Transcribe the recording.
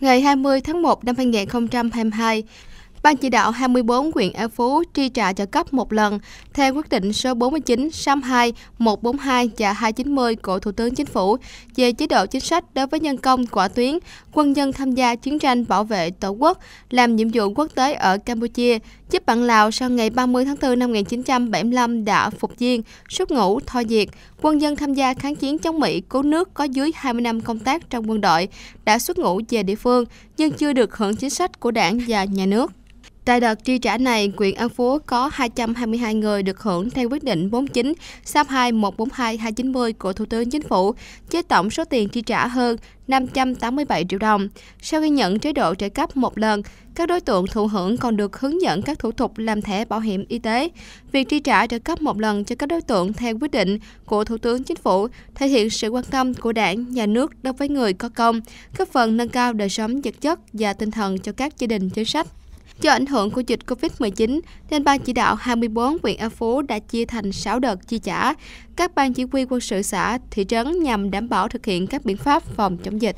ngày 20 tháng 1 năm 2022, Ban chỉ đạo 24 huyện An Phú tri trả trợ cấp một lần theo quyết định số 49 62 142 và 290 của Thủ tướng Chính phủ về chế độ chính sách đối với nhân công quả tuyến quân nhân tham gia chiến tranh bảo vệ Tổ quốc làm nhiệm vụ quốc tế ở Campuchia giúp bạn Lào sau ngày 30 tháng 4 năm 1975 đã phục viên, xuất ngũ, tho diệt. Quân dân tham gia kháng chiến chống Mỹ cứu nước có dưới 20 năm công tác trong quân đội đã xuất ngũ về địa phương nhưng chưa được hưởng chính sách của đảng và nhà nước. Tại đợt chi trả này, huyện An Phú có 222 người được hưởng theo quyết định 49 SAP 2 142 290 của Thủ tướng Chính phủ, với tổng số tiền chi trả hơn 587 triệu đồng. Sau khi nhận chế độ trợ cấp một lần, các đối tượng thụ hưởng còn được hướng dẫn các thủ tục làm thẻ bảo hiểm y tế. Việc chi trả trợ cấp một lần cho các đối tượng theo quyết định của Thủ tướng Chính phủ thể hiện sự quan tâm của đảng, nhà nước đối với người có công, góp phần nâng cao đời sống vật chất và tinh thần cho các gia đình chính sách. Do ảnh hưởng của dịch Covid-19, nên ban chỉ đạo 24 huyện An Phú đã chia thành 6 đợt chi trả các ban chỉ huy quân sự xã, thị trấn nhằm đảm bảo thực hiện các biện pháp phòng chống dịch.